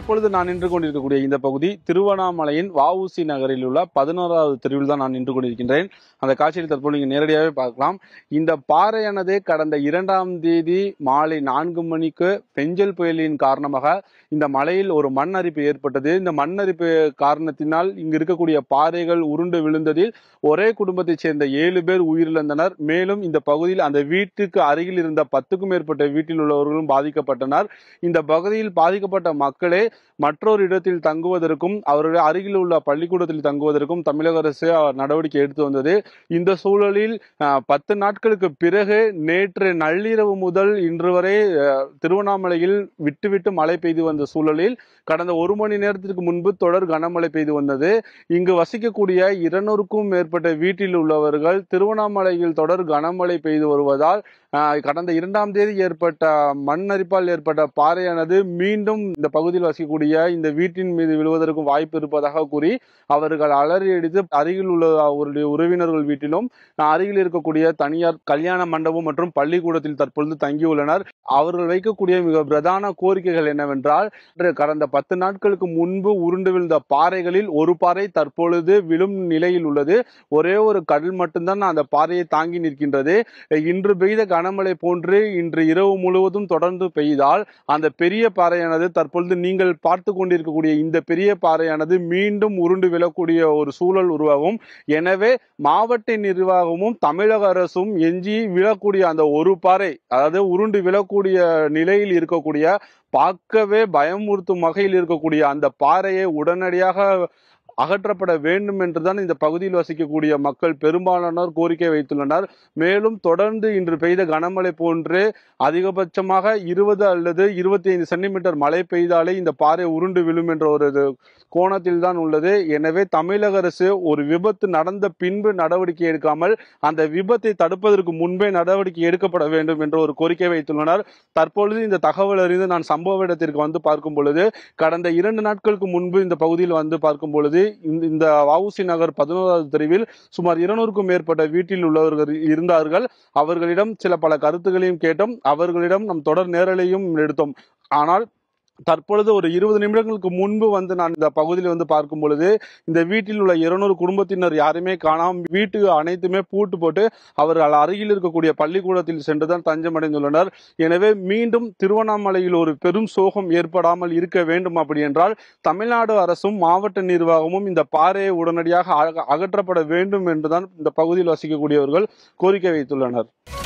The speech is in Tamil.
தற்பொழுது நான் நின்று கொண்டிருக்கக்கூடிய இந்த பகுதி திருவண்ணாமலையின் வவுசி நகரில் உள்ள பதினோராவது தெருவில் தான் நான் நின்று கொண்டிருக்கின்றேன் அந்த காட்சியில் தற்போது நீங்கள் நேரடியாகவே பார்க்கலாம் இந்த பாறையானது கடந்த இரண்டாம் தேதி மாலை நான்கு மணிக்கு பெஞ்சல் புயலின் காரணமாக இந்த மலையில் ஒரு மண் அரிப்பு ஏற்பட்டது இந்த மண் அரிப்பு காரணத்தினால் இங்கு இருக்கக்கூடிய பாறைகள் உருண்டு விழுந்ததில் ஒரே குடும்பத்தைச் சேர்ந்த ஏழு பேர் உயிரிழந்தனர் மேலும் இந்த பகுதியில் அந்த வீட்டுக்கு அருகில் இருந்த பத்துக்கும் மேற்பட்ட வீட்டில் உள்ளவர்களும் பாதிக்கப்பட்டனர் இந்த பகுதியில் பாதிக்கப்பட்ட மக்களே மற்றொரு இடத்தில் தங்குவதற்கும் அவருடைய அருகில் உள்ள பள்ளிக்கூடத்தில் தங்குவதற்கும் தமிழக அரசு நடவடிக்கை எடுத்து வந்தது இந்த சூழலில் பத்து நாட்களுக்கு பிறகு நேற்று நள்ளிரவு முதல் இன்று வரை திருவண்ணாமலையில் விட்டுவிட்டு மழை பெய்து வந்த சூழலில் கடந்த ஒரு மணி நேரத்திற்கு முன்பு தொடர் கனமழை பெய்து வந்தது இங்கு வசிக்கக்கூடிய இருநூறுக்கும் மேற்பட்ட வீட்டில் உள்ளவர்கள் திருவண்ணாமலையில் தொடர் கனமழை பெய்து வருவதால் கடந்த இரண்டாம் தேதி ஏற்பட்ட மண் அரிப்பால் ஏற்பட்ட பாறையானது மீண்டும் இந்த பகுதியில் வசிக்கக்கூடிய இந்த வீட்டின் மீது விழுவதற்கும் வாய்ப்பு இருப்பதாக கூறி அவர்கள் அலறி அடித்து அருகில் உள்ள அவருடைய உறவினர்கள் வீட்டிலும் அருகில் இருக்கக்கூடிய தனியார் கல்யாண மண்டபம் மற்றும் பள்ளிக்கூடத்தில் தற்பொழுது தங்கியுள்ளனர் அவர்கள் வைக்கக்கூடிய மிக பிரதான கோரிக்கைகள் என்னவென்றால் கடந்த பத்து நாட்களுக்கு முன்பு உருண்டு விழுந்த பாறைகளில் ஒரு பாறை தற்பொழுது விழும் நிலையில் உள்ளது ஒரே ஒரு கடல் மட்டும்தான் அந்த பாறையை தாங்கி நிற்கின்றது இன்று பெய்த கனமழை போன்று இன்று இரவு முழுவதும் தொடர்ந்து பெய்தால் அந்த பெரிய பாறையானது தற்பொழுது நீங்கள் பார்த்து கொண்டிருக்கக்கூடிய இந்த பெரிய பாறையானது மீண்டும் உருண்டு விழக்கூடிய ஒரு சூழல் உருவாகும் எனவே மாவட்ட நிர்வாகமும் தமிழக அரசும் எஞ்சி விழக்கூடிய அந்த ஒரு பாறை அதாவது உருண்டு விழக்கூடிய நிலையில் இருக்கக்கூடிய பார்க்கவே பயமுறுத்தும் வகையில் இருக்கக்கூடிய அந்த பாறையை உடனடியாக அகற்றப்பட வேண்டும் என்றுதான் இந்த பகுதியில் வசிக்கக்கூடிய மக்கள் பெரும்பாலானோர் கோரிக்கை வைத்துள்ளனர் மேலும் தொடர்ந்து இன்று பெய்த கனமழை போன்று அதிகபட்சமாக இருபது அல்லது இருபத்தி ஐந்து சென்டிமீட்டர் மழை பெய்தாலே இந்த பாறை உருண்டு விழும் என்ற ஒரு கோணத்தில் தான் உள்ளது எனவே தமிழக அரசு ஒரு விபத்து நடந்த பின்பு நடவடிக்கை எடுக்காமல் அந்த விபத்தை தடுப்பதற்கு முன்பே நடவடிக்கை எடுக்கப்பட வேண்டும் என்ற ஒரு கோரிக்கை வைத்துள்ளனர் தற்பொழுது இந்த தகவல் அறிந்து நான் சம்பவ இடத்திற்கு வந்து பார்க்கும் பொழுது கடந்த இரண்டு நாட்களுக்கு முன்பு இந்த பகுதியில் வந்து பார்க்கும் பொழுது இந்த இந்த வவுசி நகர் பதினோராவது தெருவில் சுமார் இருநூறுக்கும் மேற்பட்ட வீட்டில் உள்ளவர்கள் இருந்தார்கள் அவர்களிடம் சில பல கருத்துகளையும் கேட்டோம் அவர்களிடம் நம் தொடர் நேரலையும் எடுத்தோம் ஆனால் தற்பொழுது ஒரு இருபது நிமிடங்களுக்கு முன்பு வந்து நான் இந்த பகுதியில் வந்து பார்க்கும் பொழுது இந்த வீட்டில் உள்ள இருநூறு குடும்பத்தினர் யாருமே காணாமல் வீட்டு அனைத்துமே பூட்டு போட்டு அவர்கள் அருகில் இருக்கக்கூடிய பள்ளிக்கூடத்தில் சென்றுதான் தஞ்சமடைந்துள்ளனர் எனவே மீண்டும் திருவண்ணாமலையில் ஒரு பெரும் சோகம் ஏற்படாமல் இருக்க வேண்டும் அப்படி என்றால் தமிழ்நாடு அரசும் மாவட்ட நிர்வாகமும் இந்த பாறையை உடனடியாக அகற்றப்பட வேண்டும் என்றுதான் இந்த பகுதியில் வசிக்கக்கூடியவர்கள் கோரிக்கை வைத்துள்ளனர்